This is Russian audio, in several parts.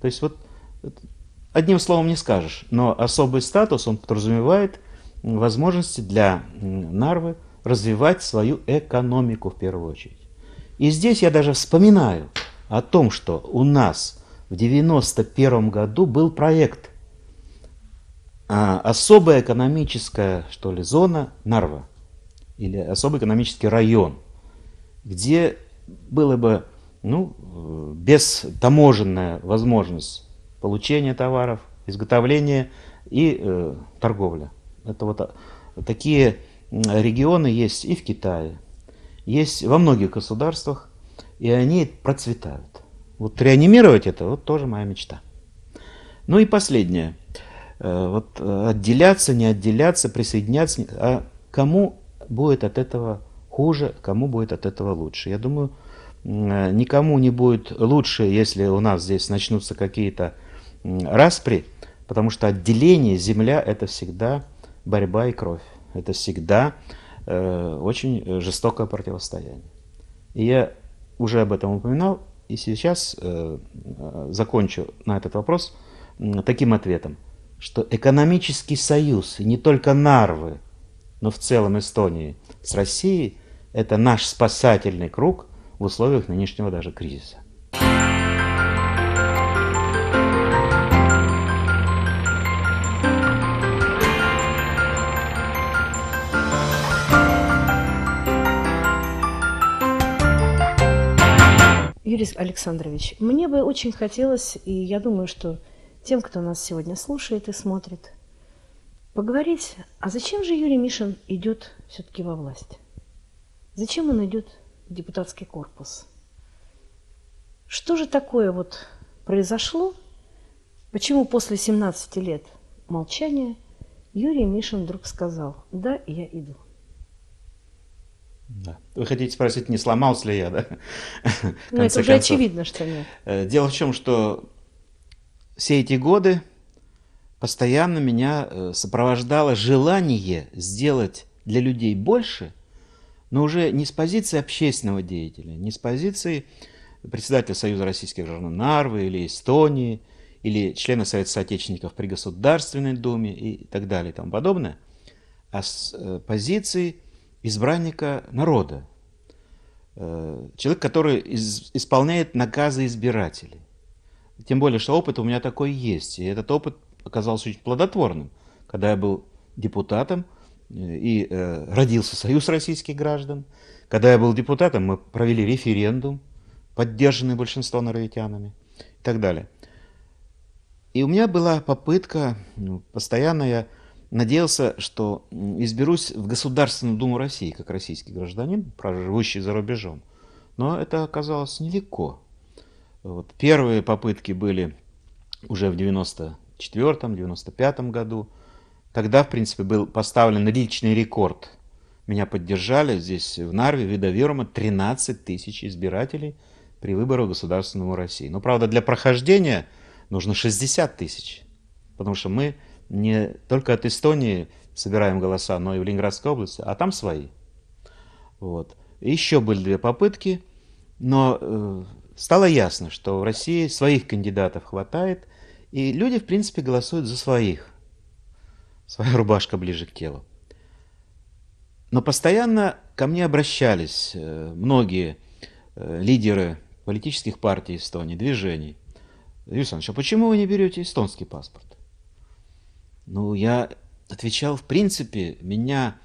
То есть вот одним словом не скажешь, но особый статус он подразумевает возможности для Нарвы развивать свою экономику в первую очередь. И здесь я даже вспоминаю о том, что у нас в 1991 году был проект а, «Особая экономическая, что ли, зона Нарва» или «Особый экономический район», где было бы ну, э, без таможенная возможность получения товаров, изготовления и э, торговля. Это вот э, такие регионы есть и в Китае, есть во многих государствах, и они процветают. Вот реанимировать это вот тоже моя мечта. Ну и последнее. Э, вот отделяться, не отделяться, присоединяться. А кому будет от этого хуже, кому будет от этого лучше? Я думаю, Э, никому не будет лучше, если у нас здесь начнутся какие-то распри, потому что отделение земля – это всегда борьба и кровь. Это всегда э, очень жестокое противостояние. И я уже об этом упоминал, и сейчас э, закончу на этот вопрос таким ответом, что экономический союз, не только Нарвы, но в целом Эстонии с Россией, это наш спасательный круг – в условиях нынешнего даже кризиса. Юрий Александрович, мне бы очень хотелось, и я думаю, что тем, кто нас сегодня слушает и смотрит, поговорить, а зачем же Юрий Мишин идет все-таки во власть? Зачем он идет депутатский корпус. Что же такое вот произошло? Почему после 17 лет молчания Юрий Мишин вдруг сказал «Да, я иду». Да. Вы хотите спросить, не сломался ли я, да? Ну, это уже концов. очевидно, что нет. Э, дело в чем, что все эти годы постоянно меня э, сопровождало желание сделать для людей больше – но уже не с позиции общественного деятеля, не с позиции председателя Союза российских граждан Нарвы или Эстонии, или члена Совета Соотечественников при Государственной Думе и так далее и тому подобное, а с э, позиции избранника народа, э, человек, который из, исполняет наказы избирателей. Тем более, что опыт у меня такой есть, и этот опыт оказался очень плодотворным. Когда я был депутатом, и э, родился Союз российских граждан. Когда я был депутатом, мы провели референдум, поддержанный большинством норветянами и так далее. И у меня была попытка, ну, постоянно я надеялся, что изберусь в Государственную Думу России как российский гражданин, проживущий за рубежом. Но это оказалось нелегко. Вот первые попытки были уже в 94-95 году. Тогда, в принципе, был поставлен личный рекорд. Меня поддержали здесь, в Нарве, видоверума, 13 тысяч избирателей при выборах в России. Но, правда, для прохождения нужно 60 тысяч, потому что мы не только от Эстонии собираем голоса, но и в Ленинградской области, а там свои. Вот. Еще были две попытки, но э, стало ясно, что в России своих кандидатов хватает, и люди, в принципе, голосуют за своих своя рубашка ближе к телу. Но постоянно ко мне обращались э, многие э, лидеры политических партий Эстонии, движений. Юрий Александрович, а почему вы не берете эстонский паспорт? Ну, я отвечал, в принципе, меня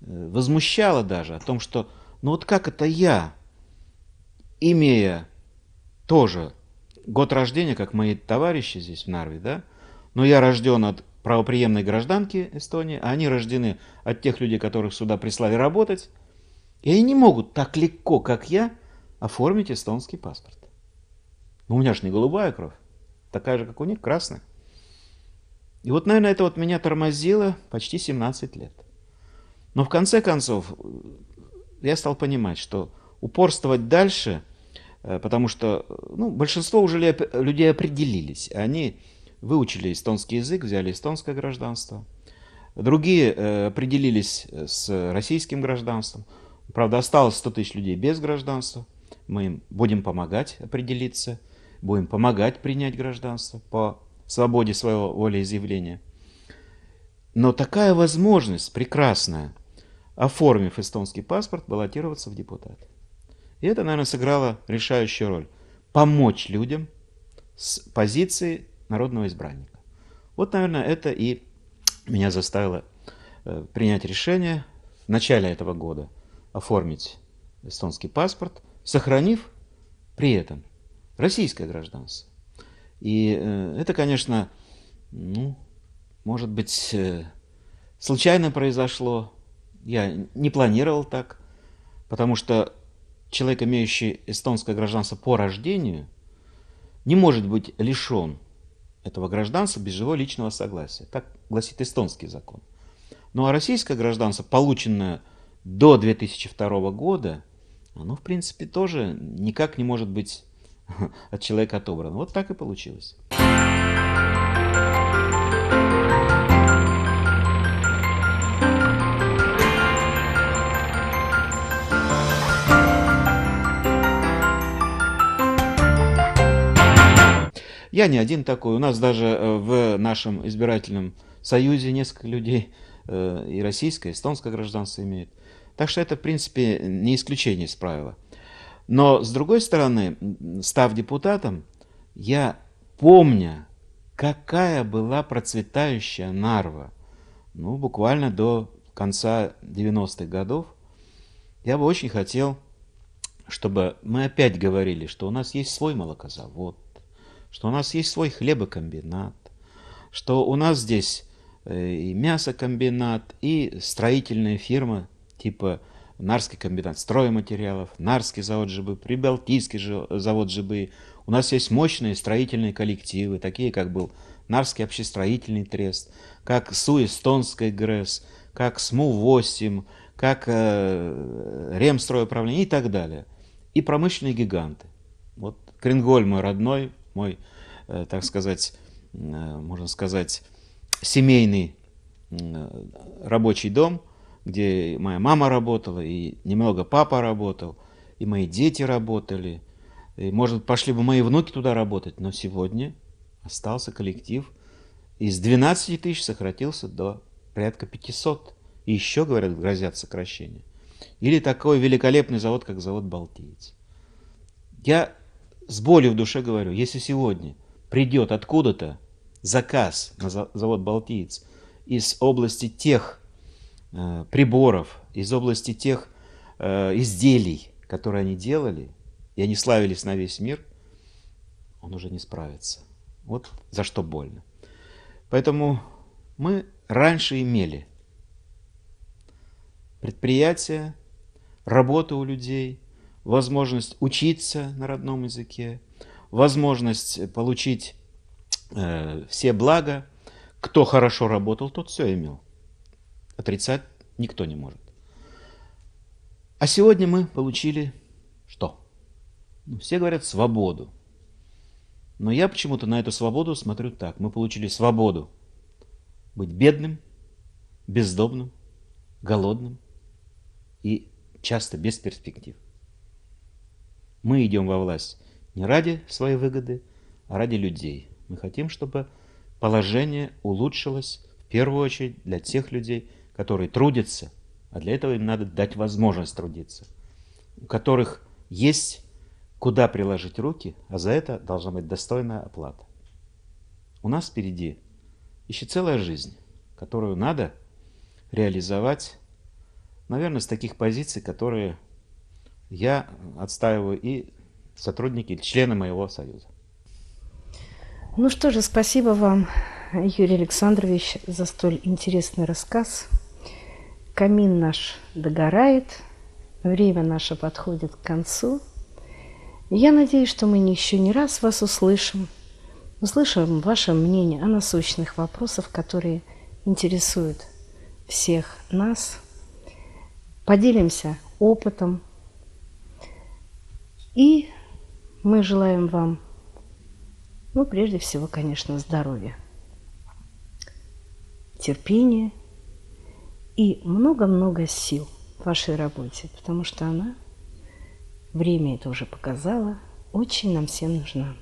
э, возмущало даже о том, что, ну вот как это я, имея тоже год рождения, как мои товарищи здесь в Нарве, да, но я рожден от правоприемные гражданки Эстонии, а они рождены от тех людей, которых сюда прислали работать, и они не могут так легко, как я, оформить эстонский паспорт. Но ну, у меня же не голубая кровь, такая же, как у них, красная. И вот, наверное, это вот меня тормозило почти 17 лет. Но в конце концов я стал понимать, что упорствовать дальше, э, потому что ну, большинство уже людей определились, они выучили эстонский язык, взяли эстонское гражданство. Другие э, определились э, с российским гражданством. Правда, осталось 100 тысяч людей без гражданства. Мы им будем помогать определиться, будем помогать принять гражданство по свободе своего волеизъявления. Но такая возможность прекрасная, оформив эстонский паспорт, баллотироваться в депутаты. И это, наверное, сыграло решающую роль. Помочь людям с позиции народного избранника. Вот, наверное, это и меня заставило э, принять решение в начале этого года оформить эстонский паспорт, сохранив при этом российское гражданство. И э, это, конечно, ну, может быть, э, случайно произошло. Я не планировал так, потому что человек, имеющий эстонское гражданство по рождению, не может быть лишен этого гражданства без его личного согласия. Так гласит эстонский закон. Ну а российское гражданство, полученное до 2002 года, оно, в принципе, тоже никак не может быть от человека отобрано. Вот так и получилось. Я не один такой. У нас даже э, в нашем избирательном союзе несколько людей э, и российское, и эстонское гражданство имеют. Так что это, в принципе, не исключение из правила. Но, с другой стороны, став депутатом, я помню, какая была процветающая Нарва, ну, буквально до конца 90-х годов, я бы очень хотел, чтобы мы опять говорили, что у нас есть свой молокозавод, что у нас есть свой хлебокомбинат, что у нас здесь э, и мясокомбинат, и строительная фирма типа Нарский комбинат стройматериалов, Нарский завод ЖБ, Прибалтийский завод ЖБ. У нас есть мощные строительные коллективы, такие как был Нарский общестроительный трест, как СУ Эстонская ГРЭС, как СМУ-8, как э, Ремстройуправление и так далее. И промышленные гиганты. Вот Крингольм мой родной, мой, э, так сказать, э, можно сказать, семейный э, рабочий дом, где моя мама работала, и немного папа работал, и мои дети работали. И, может, пошли бы мои внуки туда работать, но сегодня остался коллектив. Из 12 тысяч сократился до порядка 500. И еще, говорят, грозят сокращения. Или такой великолепный завод, как завод «Балтиец». Я с болью в душе говорю, если сегодня придет откуда-то заказ на завод «Балтиец» из области тех э, приборов, из области тех э, изделий, которые они делали, и они славились на весь мир, он уже не справится. Вот за что больно. Поэтому мы раньше имели предприятия, работу у людей – возможность учиться на родном языке, возможность э, получить э, все блага. Кто хорошо работал, тот все имел. Отрицать никто не может. А сегодня мы получили что? Ну, все говорят свободу. Но я почему-то на эту свободу смотрю так. Мы получили свободу быть бедным, бездомным, голодным и часто без перспектив. Мы идем во власть не ради своей выгоды, а ради людей. Мы хотим, чтобы положение улучшилось в первую очередь для тех людей, которые трудятся, а для этого им надо дать возможность трудиться, у которых есть куда приложить руки, а за это должна быть достойная оплата. У нас впереди еще целая жизнь, которую надо реализовать, наверное, с таких позиций, которые я отстаиваю и сотрудники, и члены моего союза. Ну что же, спасибо вам, Юрий Александрович, за столь интересный рассказ. Камин наш догорает, время наше подходит к концу. Я надеюсь, что мы еще не раз вас услышим, услышим ваше мнение о насущных вопросах, которые интересуют всех нас. Поделимся опытом, и мы желаем вам, ну, прежде всего, конечно, здоровья, терпения и много-много сил в вашей работе, потому что она, время это уже показало, очень нам всем нужна.